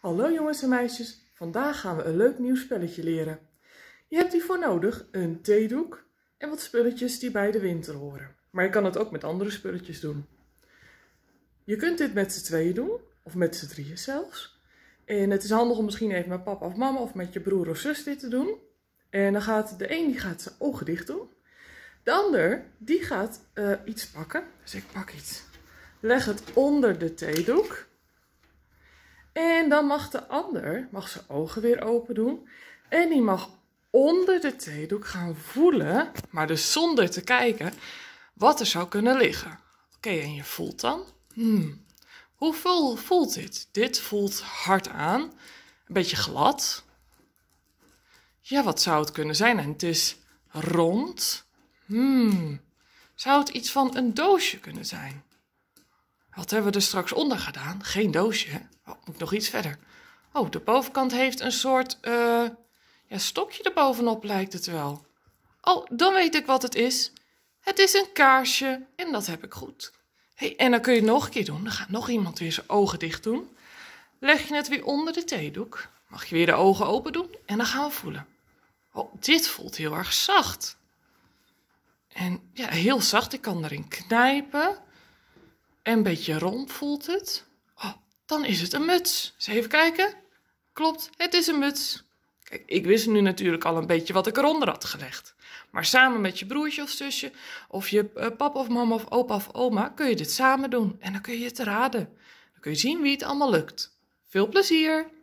Hallo jongens en meisjes, vandaag gaan we een leuk nieuw spelletje leren. Je hebt hiervoor nodig een theedoek en wat spulletjes die bij de winter horen. Maar je kan het ook met andere spulletjes doen. Je kunt dit met z'n tweeën doen, of met z'n drieën zelfs. En het is handig om misschien even met papa of mama of met je broer of zus dit te doen. En dan gaat de een die gaat zijn ogen dicht doen. De ander die gaat eh, iets pakken. Dus ik pak iets. Leg het onder de theedoek dan mag de ander mag zijn ogen weer open doen. En die mag onder de theedoek gaan voelen, maar dus zonder te kijken, wat er zou kunnen liggen. Oké, en je voelt dan? Hmm, hoe voelt dit? Dit voelt hard aan, een beetje glad. Ja, wat zou het kunnen zijn? En het is rond. Hmm, zou het iets van een doosje kunnen zijn? hebben we er straks onder gedaan? Geen doosje. Oh, moet nog iets verder? Oh, de bovenkant heeft een soort uh, ja, stokje erbovenop, lijkt het wel. Oh, dan weet ik wat het is. Het is een kaarsje en dat heb ik goed. Hey, en dan kun je het nog een keer doen. Dan gaat nog iemand weer zijn ogen dicht doen. Leg je het weer onder de theedoek. Mag je weer de ogen open doen en dan gaan we voelen. Oh, dit voelt heel erg zacht. En ja, heel zacht. Ik kan erin knijpen en een beetje rond voelt het. Oh, dan is het een muts. Eens even kijken. Klopt, het is een muts. Kijk, ik wist nu natuurlijk al een beetje wat ik eronder had gelegd. Maar samen met je broertje of zusje, of je eh, pap of mama of opa of oma, kun je dit samen doen. En dan kun je het raden. Dan kun je zien wie het allemaal lukt. Veel plezier!